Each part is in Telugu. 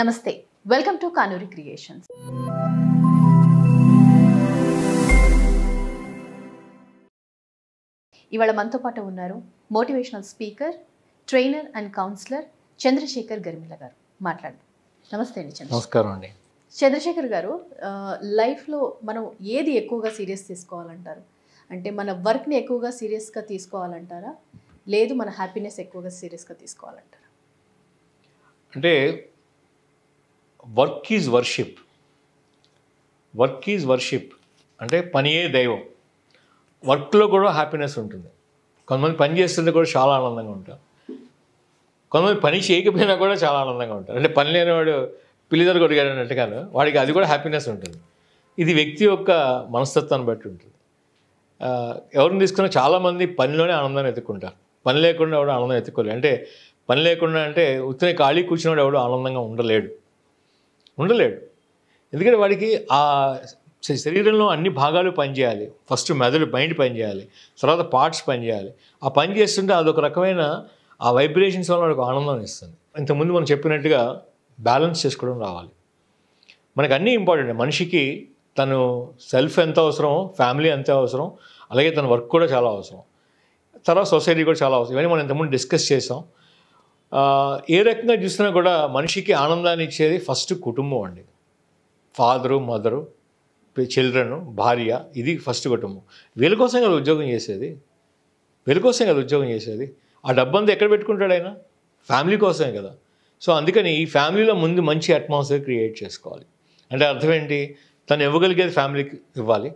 నమస్తే వెల్కమ్ టు కానూరి క్రియేషన్స్ ఇవాళ మనతో పాటు ఉన్నారు motivational speaker trainer and counsellor Chandrasekhar Garmila గారు మాట్లాడండి నమస్తే అండి నమస్కారం అండి చంద్రశేఖర్ గారు లైఫ్లో మనం ఏది ఎక్కువగా సీరియస్ తీసుకోవాలంటారు అంటే మన వర్క్ని ఎక్కువగా సీరియస్గా తీసుకోవాలంటారా లేదు మన హ్యాపీనెస్ ఎక్కువగా సీరియస్గా తీసుకోవాలంటారా అంటే work is worship work is worship అంటే పనియే దైవం వర్క్లో కూడా హ్యాపీనెస్ ఉంటుంది కొంతమంది పని చేస్తుంటే కూడా చాలా ఆనందంగా ఉంటారు కొంతమంది పని చేయకపోయినా కూడా చాలా ఆనందంగా ఉంటారు అంటే పని లేనివాడు పిల్లిదలు కొడిగాడు అన్నట్టుగాను వాడికి అది కూడా హ్యాపీనెస్ ఉంటుంది ఇది వ్యక్తి యొక్క మనస్తత్వాన్ని బట్టి ఉంటుంది ఎవరిని తీసుకున్నా చాలామంది పనిలోనే ఆనందాన్ని ఎత్తుక్కుంటారు పని లేకుండా ఎవడో ఆనందం ఎత్తుకోలేదు అంటే పని లేకుండా అంటే ఉత్తనే ఖాళీ కూర్చున్నాడు ఎవడో ఆనందంగా ఉండలేడు ఉండలేడు ఎందుకంటే వాడికి ఆ శరీరంలో అన్ని భాగాలు పనిచేయాలి ఫస్ట్ మెదడు మైండ్ పనిచేయాలి తర్వాత పార్ట్స్ పనిచేయాలి ఆ పని చేస్తుంటే అదొక రకమైన ఆ వైబ్రేషన్స్ వల్ల వాడికి ఆనందం ఇస్తుంది ఇంతకుముందు మనం చెప్పినట్టుగా బ్యాలెన్స్ చేసుకోవడం రావాలి మనకు అన్నీ ఇంపార్టెంట్ మనిషికి తను సెల్ఫ్ ఎంత అవసరమో ఫ్యామిలీ ఎంత అవసరం అలాగే తన వర్క్ కూడా చాలా అవసరం తర్వాత సొసైటీ కూడా చాలా అవసరం ఇవన్నీ మనం ఇంతకుముందు డిస్కస్ చేసాం ఏ రకంగా చూసినా కూడా మనిషికి ఆనందాన్ని ఇచ్చేది ఫస్ట్ కుటుంబం అండి ఫాదరు మదరు చిల్డ్రన్ భార్య ఇది ఫస్ట్ కుటుంబం వీళ్ళ కోసం కదా ఉద్యోగం చేసేది వీళ్ళ కోసం కదా ఉద్యోగం చేసేది ఆ డబ్బంతా ఎక్కడ పెట్టుకుంటాడు ఆయన ఫ్యామిలీ కోసమే కదా సో అందుకని ఈ ఫ్యామిలీలో ముందు మంచి అట్మాస్ఫియర్ క్రియేట్ చేసుకోవాలి అంటే అర్థం ఏంటి తను ఇవ్వగలిగేది ఫ్యామిలీకి ఇవ్వాలి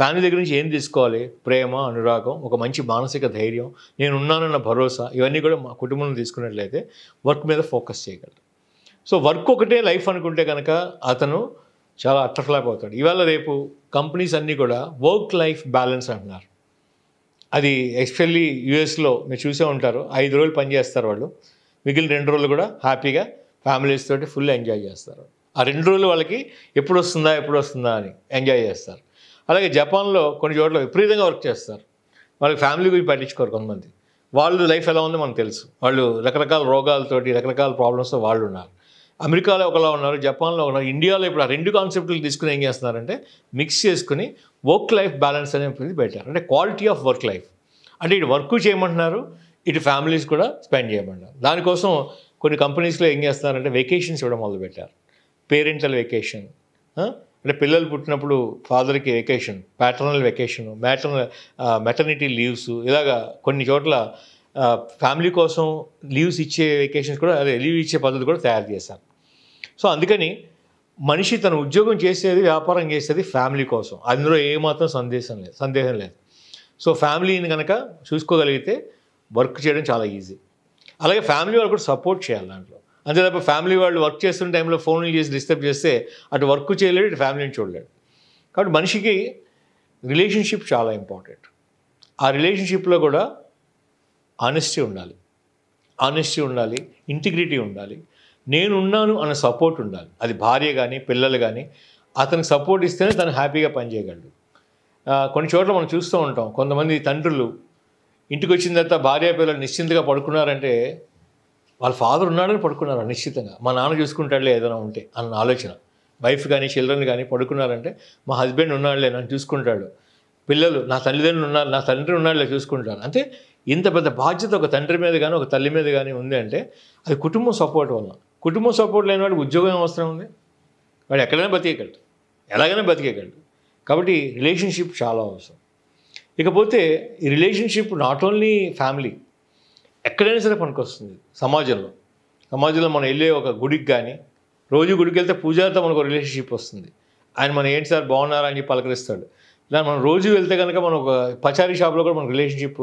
ఫ్యామిలీ దగ్గర నుంచి ఏం తీసుకోవాలి ప్రేమ అనురాగం ఒక మంచి మానసిక ధైర్యం నేను ఉన్నానన్న భరోసా ఇవన్నీ కూడా మా కుటుంబం తీసుకున్నట్లయితే వర్క్ మీద ఫోకస్ చేయగలరు సో వర్క్ ఒకటే లైఫ్ అనుకుంటే కనుక అతను చాలా అట్టర్ఫ్లాప్ అవుతాడు ఇవాళ రేపు కంపెనీస్ అన్నీ కూడా వర్క్ లైఫ్ బ్యాలెన్స్ అంటున్నారు అది ఎక్స్పెషల్లీ యూఎస్లో మీరు చూసే ఉంటారు ఐదు రోజులు పనిచేస్తారు వాళ్ళు మిగిలిన రెండు రోజులు కూడా హ్యాపీగా ఫ్యామిలీస్ తోటి ఫుల్ ఎంజాయ్ చేస్తారు ఆ రెండు రోజులు వాళ్ళకి ఎప్పుడు వస్తుందా ఎప్పుడు వస్తుందా అని ఎంజాయ్ చేస్తారు అలాగే జపాన్లో కొన్ని చోట్ల విపరీతంగా వర్క్ చేస్తారు వాళ్ళకి ఫ్యామిలీ గురించి పట్టించుకోరు కొంతమంది వాళ్ళు లైఫ్ ఎలా ఉందో మనకు తెలుసు వాళ్ళు రకరకాల రోగాలతోటి రకరకాల ప్రాబ్లమ్స్తో వాళ్ళు ఉన్నారు అమెరికాలో ఒకలా ఉన్నారు జపాన్లో ఉన్నారు ఇండియాలో ఇప్పుడు ఆ రెండు కాన్సెప్ట్లు తీసుకుని ఏం చేస్తున్నారంటే మిక్స్ చేసుకుని వర్క్ లైఫ్ బ్యాలెన్స్ అనేది పెట్టారు అంటే క్వాలిటీ ఆఫ్ వర్క్ లైఫ్ అంటే ఇటు వర్క్ చేయమంటున్నారు ఇటు ఫ్యామిలీస్ కూడా స్పెండ్ చేయమంటారు దానికోసం కొన్ని కంపెనీస్లో ఏం చేస్తున్నారంటే వెకేషన్స్ ఇవ్వడం మొదలుపెట్టారు పేరెంటల్ వెకేషన్ అంటే పిల్లలు పుట్టినప్పుడు ఫాదర్కి vacation paternal vacation maternal maternity leaves ఇలాగా కొన్ని చోట్ల ఫ్యామిలీ కోసం లీవ్స్ ఇచ్చే వెకేషన్స్ కూడా అదే లీవ్ ఇచ్చే పద్ధతి కూడా తయారు చేశాను సో అందుకని మనిషి తన ఉద్యోగం చేసేది వ్యాపారం చేసేది ఫ్యామిలీ కోసం అందులో ఏమాత్రం సందేశం లేదు సందేహం లేదు సో ఫ్యామిలీని కనుక చూసుకోగలిగితే వర్క్ చేయడం చాలా ఈజీ అలాగే ఫ్యామిలీ వాళ్ళు కూడా సపోర్ట్ చేయాలి దాంట్లో అంతే తప్ప ఫ్యామిలీ వాళ్ళు వర్క్ చేస్తున్న టైంలో ఫోన్లు చేసి డిస్టర్బ్ చేస్తే అటు వర్క్ చేయలేడు ఇటు ఫ్యామిలీని చూడలేడు కాబట్టి మనిషికి రిలేషన్షిప్ చాలా ఇంపార్టెంట్ ఆ రిలేషన్షిప్లో కూడా ఆనెస్టీ ఉండాలి ఆనెస్టీ ఉండాలి ఇంటిగ్రిటీ ఉండాలి నేనున్నాను అన్న సపోర్ట్ ఉండాలి అది భార్య కానీ పిల్లలు కానీ అతనికి సపోర్ట్ ఇస్తేనే తను హ్యాపీగా పనిచేయగలడు కొన్ని చోట్ల మనం చూస్తూ ఉంటాం కొంతమంది తండ్రులు ఇంటికి వచ్చిన తర్వాత భార్య పిల్లలు నిశ్చింతగా పడుకున్నారంటే వాళ్ళ ఫాదర్ ఉన్నాడని పడుకున్నారు నిశ్చితంగా మా నాన్న చూసుకుంటాడులే ఏదైనా ఉంటే అన్న ఆలోచన వైఫ్ కానీ చిల్డ్రన్ కానీ పడుకున్నారంటే మా హస్బెండ్ ఉన్నాడులే నన్ను చూసుకుంటాడు పిల్లలు నా తల్లిదండ్రులు ఉన్నారు నా తండ్రి ఉన్నాడులే చూసుకుంటాడు అంటే ఇంత పెద్ద బాధ్యత ఒక తండ్రి మీద కానీ ఒక తల్లి మీద కానీ ఉంది అంటే అది కుటుంబం సపోర్ట్ వల్ల కుటుంబం సపోర్ట్ లేని వాడికి ఉద్యోగం అవసరం ఉంది వాడు ఎక్కడైనా బతికేయగలడు ఎలాగైనా బతికేయగలడు కాబట్టి రిలేషన్షిప్ చాలా అవసరం ఇకపోతే ఈ రిలేషన్షిప్ నాట్ ఓన్లీ ఫ్యామిలీ ఎక్కడైనా సరే పనికొస్తుంది సమాజంలో సమాజంలో మనం వెళ్ళే ఒక గుడికి కానీ రోజు గుడికి వెళ్తే పూజారితో మనకు రిలేషన్షిప్ వస్తుంది ఆయన మనం ఏంటి సార్ బాగున్నారా అని పలకరిస్తాడు ఇలా మనం రోజు వెళ్తే కనుక మనం ఒక పచారీ షాప్లో కూడా మనకు రిలేషన్షిప్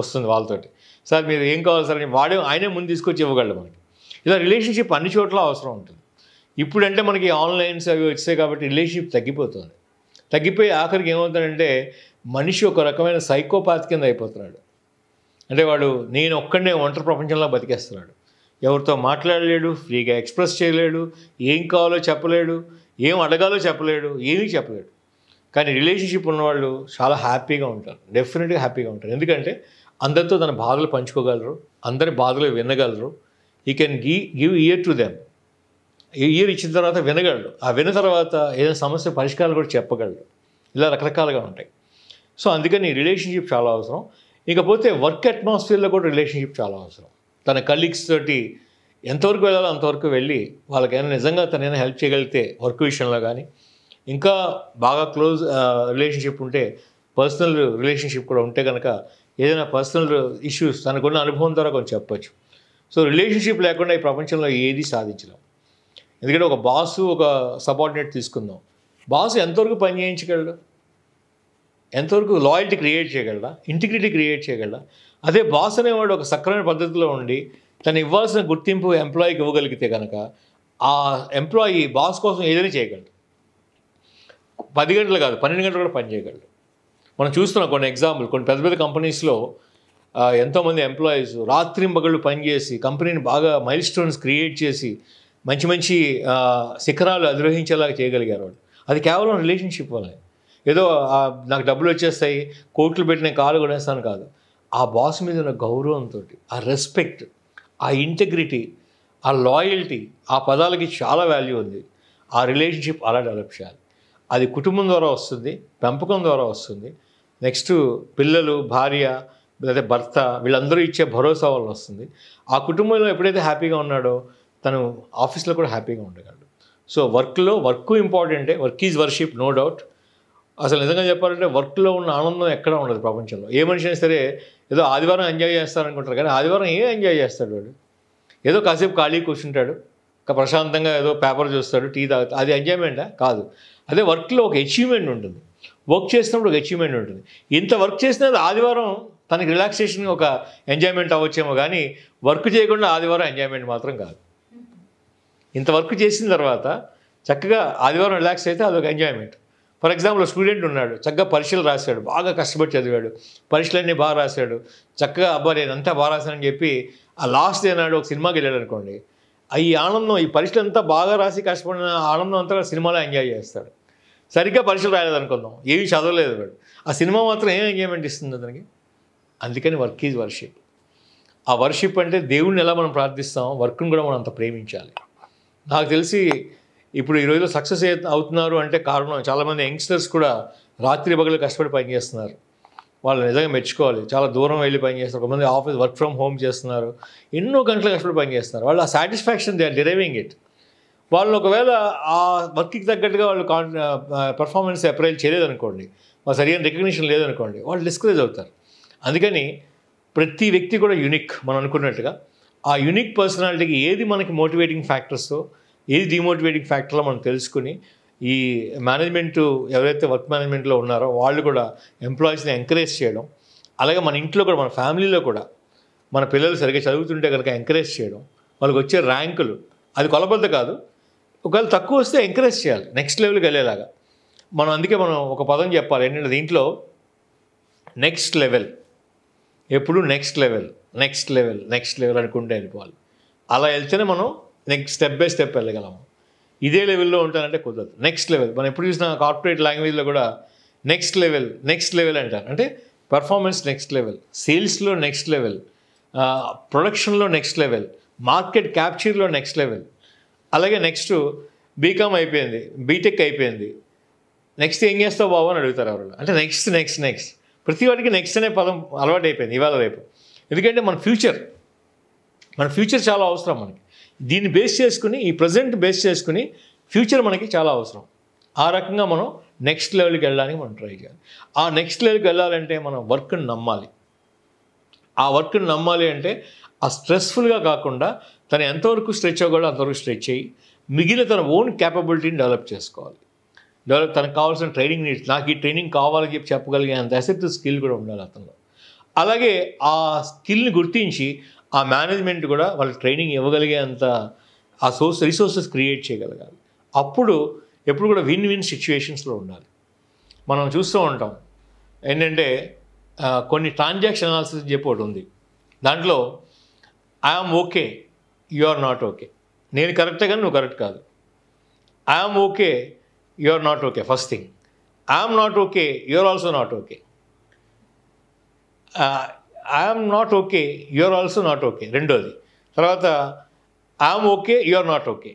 వస్తుంది వాళ్ళతోటి సార్ మీరు ఏం కావాలి సార్ అని వాడే ఆయనే ముందు తీసుకొచ్చి ఇవ్వగలడు మనకి ఇలా రిలేషన్షిప్ అన్ని చోట్ల అవసరం ఉంటుంది ఇప్పుడంటే మనకి ఆన్లైన్స్ అవి వచ్చాయి కాబట్టి రిలేషన్షిప్ తగ్గిపోతుంది తగ్గిపోయి ఆఖరికి ఏమవుతుందంటే మనిషి ఒక రకమైన సైకోపాత్ కింద అయిపోతున్నాడు అంటే వాడు నేను ఒక్కడే ఒంటరి ప్రపంచంలో బతికేస్తున్నాడు ఎవరితో మాట్లాడలేడు ఫ్రీగా ఎక్స్ప్రెస్ చేయలేడు ఏం కావాలో చెప్పలేడు ఏం అడగాలో చెప్పలేడు ఏమీ చెప్పలేడు కానీ రిలేషన్షిప్ ఉన్నవాళ్ళు చాలా హ్యాపీగా ఉంటారు డెఫినెట్గా హ్యాపీగా ఉంటారు ఎందుకంటే అందరితో తన బాధలు పంచుకోగలరు అందరి బాధలు వినగలరు ఈ కెన్ గీ give ear to them ear ఇచ్చిన తర్వాత వినగలడు ఆ విన్న తర్వాత ఏదైనా సమస్య పరిష్కారాలు కూడా చెప్పగలడు ఇలా రకరకాలుగా ఉంటాయి సో అందుకని రిలేషన్షిప్ చాలా అవసరం ఇకపోతే వర్క్ అట్మాస్ఫియర్లో కూడా రిలేషన్షిప్ చాలా అవసరం తన కలీగ్స్ తోటి ఎంతవరకు వెళ్ళాలో అంతవరకు వెళ్ళి వాళ్ళకైనా నిజంగా తనైనా హెల్ప్ చేయగలిగితే వర్క్ విషయంలో కానీ ఇంకా బాగా క్లోజ్ రిలేషన్షిప్ ఉంటే పర్సనల్ రిలేషన్షిప్ కూడా ఉంటే కనుక ఏదైనా పర్సనల్ ఇష్యూస్ తనకున్న అనుభవం ద్వారా కొంచెం చెప్పచ్చు సో రిలేషన్షిప్ లేకుండా ఈ ప్రపంచంలో ఏది సాధించలేం ఎందుకంటే ఒక బాసు ఒక సపార్డినేట్ తీసుకుందాం బాసు ఎంతవరకు పని చేయించగలడు ఎంతవరకు లాయల్టీ క్రియేట్ చేయగలరా ఇంటిగ్రిటీ క్రియేట్ చేయగలరా అదే బాస్ అనేవాడు ఒక సక్రమైన పద్ధతిలో ఉండి తను ఇవ్వాల్సిన గుర్తింపు ఎంప్లాయీకి ఇవ్వగలిగితే కనుక ఆ ఎంప్లాయీ బాస్ కోసం ఏదైనా చేయగలడు పది గంటలు కాదు పన్నెండు గంటలు కూడా పని చేయగలడు మనం చూస్తున్నాం కొన్ని ఎగ్జాంపుల్ కొన్ని పెద్ద పెద్ద కంపెనీస్లో ఎంతోమంది ఎంప్లాయీస్ మగళ్ళు పనిచేసి కంపెనీని బాగా మైల్ స్టోన్స్ క్రియేట్ చేసి మంచి మంచి శిఖరాలు అధిరోహించేలాగా చేయగలిగారు వాళ్ళు అది కేవలం రిలేషన్షిప్ వల్లే ఏదో నాకు డబ్బులు వచ్చేస్తాయి కోట్లు పెట్టిన కాలు కొనేస్తాను కాదు ఆ బాస్ మీద ఉన్న గౌరవంతో ఆ రెస్పెక్ట్ ఆ ఇంటగ్రిటీ ఆ లాయల్టీ ఆ పదాలకి చాలా వాల్యూ ఉంది ఆ రిలేషన్షిప్ అలా డెవలప్ చేయాలి అది కుటుంబం ద్వారా వస్తుంది పెంపకం ద్వారా వస్తుంది నెక్స్ట్ పిల్లలు భార్య లేదా భర్త వీళ్ళందరూ ఇచ్చే భరోసా వల్ల వస్తుంది ఆ కుటుంబంలో ఎప్పుడైతే హ్యాపీగా ఉన్నాడో తను ఆఫీస్లో కూడా హ్యాపీగా ఉండగలడు సో వర్క్లో వర్క్ ఇంపార్టెంటే work is worship no doubt అసలు నిజంగా చెప్పాలంటే వర్క్లో ఉన్న ఆనందం ఎక్కడా ఉండదు ప్రపంచంలో ఏ మనిషి అయినా సరే ఏదో ఆదివారం ఎంజాయ్ చేస్తారనుకుంటారు కానీ ఆదివారం ఏ ఎంజాయ్ చేస్తాడు వాడు ఏదో కాసేపు ఖాళీ కూర్చుంటాడు ప్రశాంతంగా ఏదో పేపర్ చూస్తాడు టీ తాగుతాడు అది ఎంజాయ్మెంటా కాదు అదే వర్క్లో ఒక అచీవ్మెంట్ ఉంటుంది వర్క్ చేసినప్పుడు ఒక అచీవ్మెంట్ ఉంటుంది ఇంత వర్క్ చేసిన ఆదివారం తనకి రిలాక్సేషన్ ఒక ఎంజాయ్మెంట్ అవ్వచ్చేమో కానీ వర్క్ చేయకుండా ఆదివారం ఎంజాయ్మెంట్ మాత్రం కాదు ఇంత వర్క్ చేసిన తర్వాత చక్కగా ఆదివారం రిలాక్స్ అయితే అదొక ఎంజాయ్మెంట్ ఫర్ ఎగ్జాంపుల్ స్టూడెంట్ ఉన్నాడు చక్కగా పరీక్షలు రాశాడు బాగా కష్టపడి చదివాడు పరీక్షలన్నీ బాగా రాశాడు చక్కగా అబ్బా నేను అంతా బాగా రాశానని చెప్పి ఆ లాస్ట్ నాడు ఒక సినిమాకి వెళ్ళాడు అనుకోండి ఈ ఆనందం ఈ పరీక్షలు అంతా బాగా రాసి కష్టపడిన ఆనందం అంతా సినిమాలో ఎంజాయ్ చేస్తాడు సరిగ్గా పరీక్షలు రాలేదనుకుందాం ఏమీ చదవలేదు వాడు ఆ సినిమా మాత్రం ఏం ఎంజాయ్మెంట్ ఇస్తుంది అతనికి అందుకని వర్క్ ఈజ్ వర్షిప్ ఆ వర్షిప్ అంటే దేవుడిని ఎలా మనం ప్రార్థిస్తాం వర్క్ను కూడా మనం అంత ప్రేమించాలి నాకు తెలిసి ఇప్పుడు ఈ రోజుల్లో సక్సెస్ అవుతున్నారు అంటే కారణం చాలామంది యంగ్స్టర్స్ కూడా రాత్రి పగలు కష్టపడి పనిచేస్తున్నారు వాళ్ళు నిజంగా మెచ్చుకోవాలి చాలా దూరం వెళ్ళి పనిచేస్తారు కొంతమంది ఆఫీస్ వర్క్ ఫ్రమ్ హోమ్ చేస్తున్నారు ఎన్నో గంటలు కష్టపడి పనిచేస్తున్నారు వాళ్ళు ఆ satisfaction they are deriving it వాళ్ళు ఒకవేళ ఆ వర్క్కి తగ్గట్టుగా వాళ్ళు పర్ఫార్మెన్స్ అప్రైల్ చేయలేదనుకోండి వాళ్ళు సరైన రికగ్నిషన్ లేదనుకోండి వాళ్ళు డిస్కరేజ్ అవుతారు అందుకని ప్రతి వ్యక్తి కూడా యూనిక్ మనం అనుకున్నట్టుగా ఆ యూనిక్ పర్సనాలిటీకి ఏది మనకి మోటివేటింగ్ ఫ్యాక్టర్సో ఏది డిమోటివేటింగ్ ఫ్యాక్టర్లో మనం తెలుసుకుని ఈ మేనేజ్మెంట్ ఎవరైతే వర్క్ మేనేజ్మెంట్లో ఉన్నారో వాళ్ళు కూడా ఎంప్లాయీస్ని ఎంకరేజ్ చేయడం అలాగే మన ఇంట్లో కూడా మన ఫ్యామిలీలో కూడా మన పిల్లలు సరిగ్గా చదువుతుంటే కనుక ఎంకరేజ్ చేయడం వాళ్ళకి వచ్చే ర్యాంకులు అది కొలబద్ద కాదు ఒకవేళ తక్కువ వస్తే ఎంకరేజ్ చేయాలి నెక్స్ట్ లెవెల్కి వెళ్ళేలాగా మనం అందుకే మనం ఒక పదం చెప్పాలి ఏంటంటే దీంట్లో నెక్స్ట్ లెవెల్ ఎప్పుడు next level next level next level అనుకుంటే వెళ్ళిపోవాలి అలా వెళ్తేనే మనం నెక్స్ట్ స్టెప్ బై స్టెప్ వెళ్ళగలము ఇదే లెవెల్లో ఉంటానంటే కుదరదు నెక్స్ట్ లెవెల్ మనం ఎప్పుడు చూసిన కార్పొరేట్ లాంగ్వేజ్లో కూడా నెక్స్ట్ లెవెల్ నెక్స్ట్ లెవెల్ అంటారు అంటే పర్ఫార్మెన్స్ నెక్స్ట్ లెవెల్ సేల్స్లో నెక్స్ట్ లెవెల్ ప్రొడక్షన్లో నెక్స్ట్ లెవెల్ మార్కెట్ క్యాప్చర్లో నెక్స్ట్ లెవెల్ అలాగే నెక్స్ట్ బీకామ్ అయిపోయింది బీటెక్ అయిపోయింది నెక్స్ట్ ఏం చేస్తావు బాబు అని అడుగుతారు ఎవరు అంటే నెక్స్ట్ నెక్స్ట్ నెక్స్ట్ ప్రతి వాటికి నెక్స్ట్ అనే పదం అలవాటు అయిపోయింది ఇవాళ రేపు ఎందుకంటే మన ఫ్యూచర్ మన ఫ్యూచర్ చాలా అవసరం మనకి దీన్ని బేస్ చేసుకుని ఈ ప్రజెంట్ బేస్ చేసుకుని ఫ్యూచర్ మనకి చాలా అవసరం ఆ రకంగా మనం నెక్స్ట్ లెవెల్కి వెళ్ళడానికి మనం ట్రై చేయాలి ఆ నెక్స్ట్ లెవెల్కి వెళ్ళాలంటే మనం వర్క్ని నమ్మాలి ఆ వర్క్ని నమ్మాలి అంటే ఆ స్ట్రెస్ఫుల్గా కాకుండా తను ఎంతవరకు స్ట్రెచ్ అవ్వగలడో అంతవరకు స్ట్రెచ్ చేయి మిగిలిన తన ఓన్ క్యాపబిలిటీని డెవలప్ చేసుకోవాలి డెవలప్ తనకు కావాల్సిన ట్రైనింగ్ నీడ్స్ నాకు ఈ ట్రైనింగ్ కావాలని చెప్పి చెప్పగలిగే అంత అసెప్ట్ స్కిల్ కూడా ఉండాలి అతను అలాగే ఆ స్కిల్ని గుర్తించి ఆ మేనేజ్మెంట్ కూడా వాళ్ళకి ట్రైనింగ్ ఇవ్వగలిగే అంత ఆ సోర్స్ రిసోర్సెస్ క్రియేట్ చేయగలగాలి అప్పుడు ఎప్పుడు కూడా విన్ విన్ సిచ్యువేషన్స్లో ఉండాలి మనం చూస్తూ ఉంటాం ఏంటంటే కొన్ని ట్రాన్సాక్షన్ అనాలిసిస్ చెప్పి ఒకటి ఉంది దాంట్లో I am okay you are not okay నేను కరెక్టే కానీ నువ్వు కరెక్ట్ కాదు I am okay you are not okay first thing I am not okay you are also not okay I'm not okay you're also not okay రెండోది తర్వాత I'm okay you're not okay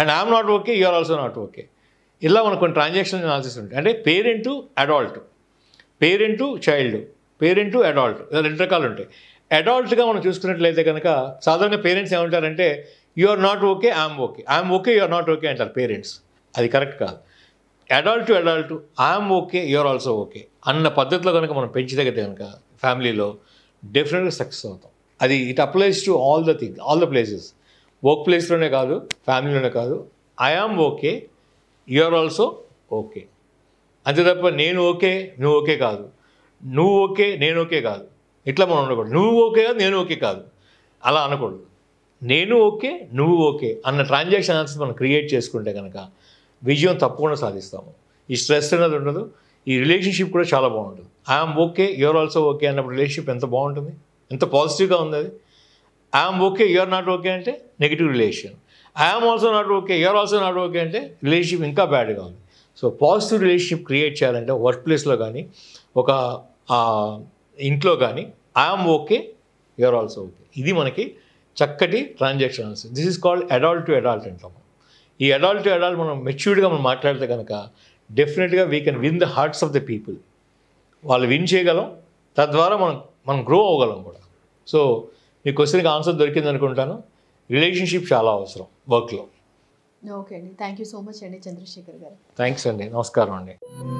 and I'm not okay you're also not okay ఇలా మనకు కొన్ని ట్రాన్సాక్షన్ అనాలిసిస్ ఉంటాయి అంటే parent adult parent child parent adult ఇలా రెండు రకాలు ఉంటాయి అడాల్ట్గా మనం చూసుకున్నట్లయితే కనుక సాధారణ పేరెంట్స్ ఏమంటారంటే you are not okay I'm okay I'm okay you are not okay అంటారు పేరెంట్స్ అది కరెక్ట్ కాదు adult to adult I'm okay you are also okay అన్న పద్ధతిలో కనుక మనం పెంచితే కనుక ఫ్యామిలీలో డెఫినెట్గా సక్సెస్ అవుతాం అది it applies to all the thing all the places work ప్లేస్లోనే కాదు ఫ్యామిలీలోనే కాదు I am okay you're also okay అంతే తప్ప నేను ఓకే నువ్వు ఓకే కాదు నువ్వు ఓకే నేను ఓకే కాదు ఇట్లా మనం ఉండకూడదు నువ్వు ఓకే కాదు నేను ఓకే కాదు అలా అనకూడదు నేను ఓకే నువ్వు ఓకే అన్న ట్రాన్సాక్షన్ ఆన్సర్ మనం క్రియేట్ చేసుకుంటే కనుక విజయం తప్పకుండా సాధిస్తాము ఈ స్ట్రెస్ అనేది ఉండదు ఈ రిలేషన్షిప్ కూడా చాలా బాగుంటుంది I'm okay you're also okay అన్నప్పుడు రిలేషన్షిప్ ఎంత బాగుంటుంది ఎంత పాజిటివ్గా ఉంది అది I'm okay you're not okay అంటే negative relation I'm also not okay you're also not okay అంటే రిలేషన్షిప్ ఇంకా బ్యాడ్గా ఉంది సో పాజిటివ్ రిలేషన్షిప్ క్రియేట్ చేయాలంటే వర్క్ ప్లేస్లో కానీ ఒక ఇంట్లో కానీ I'm okay you're also okay ఇది మనకి చక్కటి transactions this is called adult to adult అంటాం ఈ అడాల్ట్ టు అడాల్ట్ మనం మెచ్యూర్డ్గా మనం మాట్లాడితే కనుక డెఫినెట్గా we can win the hearts of the people వాళ్ళు విన్ చేయగలం తద్వారా మనం మనం గ్రో అవ్వగలం కూడా సో మీ క్వశ్చన్కి ఆన్సర్ దొరికింది అనుకుంటాను రిలేషన్షిప్ చాలా అవసరం వర్క్లో ఓకే అండి థ్యాంక్ యూ సో మచ్ అండి చంద్రశేఖర్ గారు థ్యాంక్స్ అండి నమస్కారం అండి